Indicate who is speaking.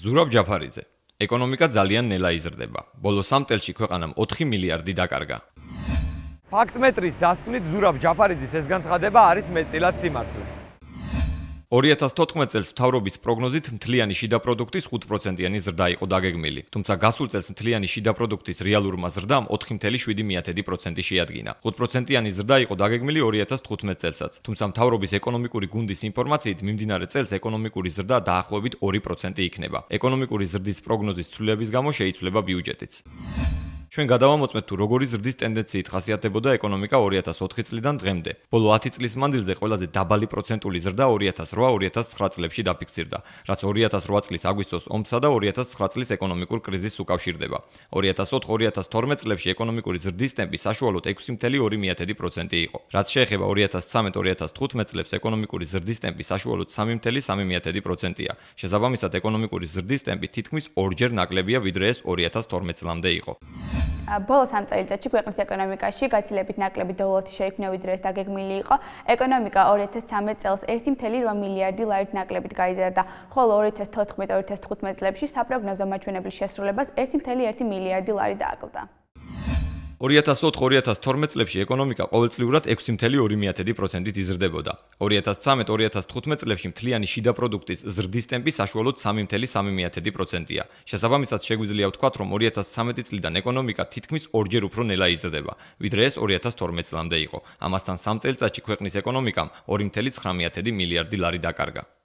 Speaker 1: ზურაბ ჯაფარიძე ეკონომიკა ძალიან ნელა იზრდება ბოლოს სამ წელში ქვეყანამ 4 მილიარდი დაკარგა
Speaker 2: ფაქტმეტრის დასკვნით ზურაბ ჯაფარიძის ეს განცხადება არის მეტწილად სიმართლე
Speaker 1: 2014 წელს მთავრობის პროგნოზით მთლიანი შიდა პროდუქტის 5%-იანი ზრდა იყო დაგეგმილი, თუმცა გასულ წელს მთლიანი შიდა პროდუქტის რეალურმა ზრდამ 4.7%-ი შეადგინა. 5%-იანი ზრდა იყო დაგეგმილი 2015 წელსაც, თუმცა მთავრობის ეკონომიკური გუნდის ინფორმაციით მიმდინარე წელს ეკონომიკური ზრდა დაახლოებით 2% იქნება. ეკონომიკური ზრდის პროგნოზის ცვლილების გამო შეიცვლება ბიუჯეტიც. ჩვენ გადავამოწმეთ თუ როგორი ზრდის ტენდენციით ხასიათებოდა ეკონომიკა 2004 წლიდან დღემდე. ბოლო 10 წლის მანძილზე ყველაზე დაბალი პროცენტული ზრდა 2008-2009 წლებში დაფიქსირდა, რაც 2008 წლის აგვისტოს ომსა და 2009 წლის ეკონომიკურ კრიზისს უკავშირდება. 2004-2012 წლებში ეკონომიკური ზრდის ტემპი საშუალოდ 6.2% იყო, რაც შეეხება 2013-2015 წლებს ეკონომიკური ზრდის ტემპი საშუალოდ 3.3%-ია. შესაბამისად, ეკონომიკური ზრდის ტემპი თითქმის ორჯერ ნაკლებია ვიდრე ეს 2012 წლამდე იყო.
Speaker 3: you ბოლოს ამ წელიწადში ქვეყნის ეკონომიკაში გაცილებით ნაკლები დოლოთი შეიქმნა ვიდრე ეს დაგეგმილი იყო. ეკონომიკა 2013 წელს 1.8 მილიარდი ლარით ნაკლებით გაიზარდა, ხოლო 2014-2015 წლებში საპროგნოზო მაჩვენებლის შესრულებას 1.1 მილიარდი ლარი დააკლდა.
Speaker 1: 2004-2012 წლებში ეკონომიკა ყოველწლიურად 6.2%-ით იზრდებოდა. 2013-2015 წლებში მთლიანი შიდა პროდუქტის ზრდის ტემპი საშუალოდ 3.3%-ია. შესაბამისად, შეგვიძლია ვთქვათ, რომ 2013 წლიდან ეკონომიკა თითქმის ორჯერ უფრო ნელა იზრდება, ვიდრე ეს 2012 წლამდე იყო. ამასთან, სამ წელიწადში ქვეყნის ეკონომიკამ 2.9 მილიარდი ლარი დაკარგა.